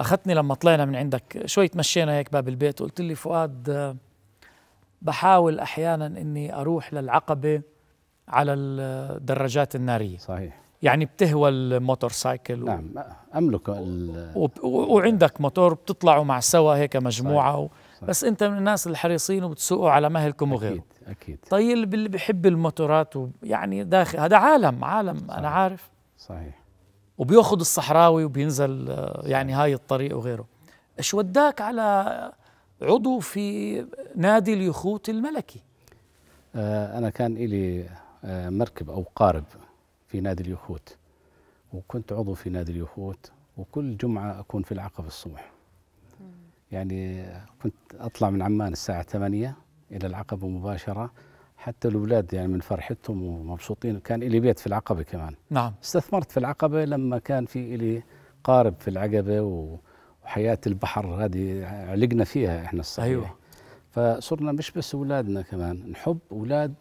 اخذتني لما طلعنا من عندك شوي تمشينا هيك باب البيت وقلت لي فؤاد بحاول احيانا اني اروح للعقبه على الدراجات الناريه صحيح يعني بتهوى الموتور سايكل نعم املك ال... و... و... وعندك موتور بتطلعوا مع سوا هيك مجموعه صحيح. صحيح. بس انت من الناس الحريصين وبتسوقوا على مهلكم وغيره اكيد اكيد طيب اللي بحب الموتورات ويعني داخل هذا عالم عالم صحيح. انا عارف صحيح وبياخذ الصحراوي وبينزل آه، يعني هاي الطريق وغيره ايش وداك على عضو في نادي اليخوت الملكي آه، أنا كان لي آه، مركب أو قارب في نادي اليخوت وكنت عضو في نادي اليخوت وكل جمعة أكون في العقبة الصبح يعني كنت أطلع من عمان الساعة 8 إلى العقبة مباشرة حتى الأولاد يعني من فرحتهم ومبسوطين كان لي بيت في العقبة كمان نعم استثمرت في العقبة لما كان في لي قارب في العقبة و... وحياة البحر هذه علقنا فيها إحنا الصحيح أيوة. فصرنا مش بس أولادنا كمان نحب أولاد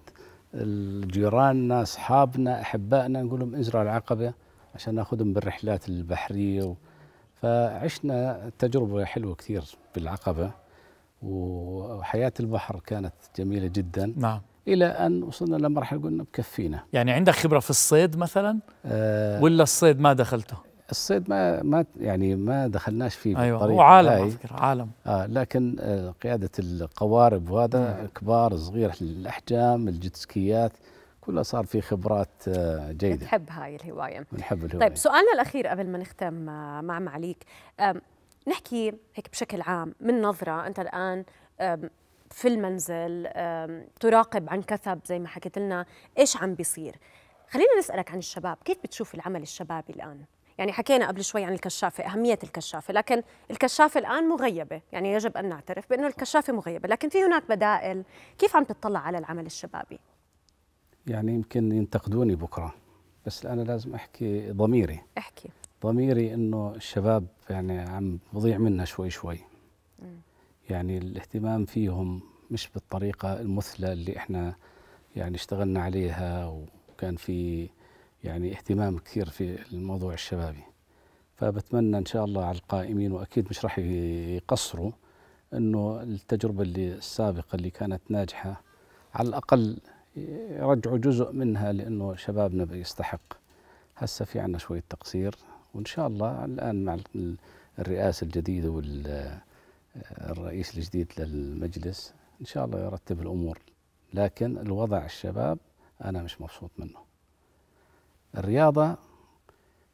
جيراننا أصحابنا أحبائنا نقول لهم ازرع العقبة عشان ناخذهم بالرحلات البحرية و... فعشنا تجربة حلوة كثير بالعقبة وحياة البحر كانت جميلة جدا نعم الى ان وصلنا لمرحله قلنا بكفينا يعني عندك خبره في الصيد مثلا آه ولا الصيد ما دخلته الصيد ما ما يعني ما دخلناش فيه ايوه هو عالم على فكره عالم آه لكن آه قياده القوارب وهذا آه. كبار صغير الاحجام الجتسكيات كلها صار في خبرات آه جيده نحب هاي الهوايه نحب الهوايه طيب سؤالنا الاخير قبل ما نختم آه، مع معاليك نحكي هيك بشكل عام من نظره انت الان في المنزل تراقب عن كثب زي ما حكيت لنا ايش عم بيصير خلينا نسالك عن الشباب كيف بتشوف العمل الشبابي الان يعني حكينا قبل شوي عن الكشافة أهمية الكشافة لكن الكشافة الآن مغيبة يعني يجب أن نعترف بأنه الكشافة مغيبة لكن في هناك بدائل كيف عم تطلع على العمل الشبابي؟ يعني يمكن ينتقدوني بكرة بس أنا لازم أحكي ضميري أحكي ضميري أنه الشباب يعني عم بضيع منا شوي شوي يعني الاهتمام فيهم مش بالطريقة المثلى اللي احنا يعني اشتغلنا عليها وكان في يعني اهتمام كثير في الموضوع الشبابي فبتمنى ان شاء الله على القائمين واكيد مش راح يقصروا انه التجربة اللي السابقة اللي كانت ناجحة على الاقل يرجعوا جزء منها لانه شبابنا بيستحق هسه في عنا شوية تقصير وان شاء الله الان مع الرئاسة الجديدة وال الرئيس الجديد للمجلس ان شاء الله يرتب الامور لكن الوضع الشباب انا مش مبسوط منه الرياضه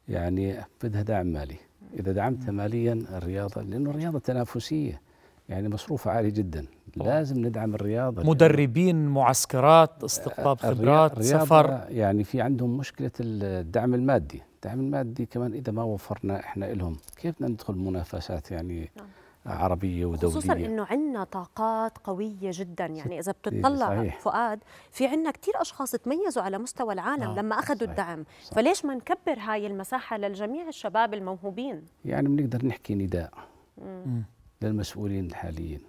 يعني بدها دعم مالي اذا دعمتها ماليا الرياضه لانه الرياضه تنافسيه يعني مصروفها عالي جدا لازم ندعم الرياضه مدربين معسكرات أه، استقطاب خبرات سفر يعني في عندهم مشكله الدعم المادي الدعم المادي كمان اذا ما وفرنا احنا لهم كيف بدنا ندخل منافسات يعني نعم. عربيه ودوليه خصوصا انه عندنا طاقات قويه جدا يعني اذا إيه، بتطلع صحيح. فؤاد في عندنا كثير اشخاص تميزوا على مستوى العالم آه. لما اخذوا صحيح. الدعم صح. فليش ما نكبر هاي المساحه للجميع الشباب الموهوبين يعني بنقدر نحكي نداء مم. للمسؤولين الحاليين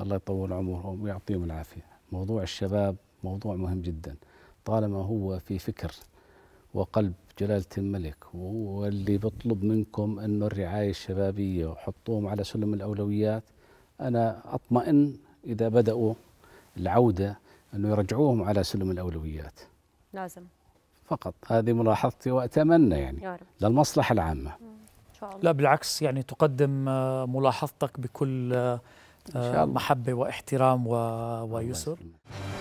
الله يطول عمرهم ويعطيهم العافيه موضوع الشباب موضوع مهم جدا طالما هو في فكر وقلب جلالة الملك واللي بطلب منكم أنه الرعاية الشبابية وحطوهم على سلم الأولويات أنا أطمئن إذا بدأوا العودة أنه يرجعوهم على سلم الأولويات لازم فقط هذه ملاحظتي وأتمنى يعني يا رب. للمصلحة العامة إن شاء الله. لا بالعكس يعني تقدم آه، ملاحظتك بكل آه، محبة واحترام ويسر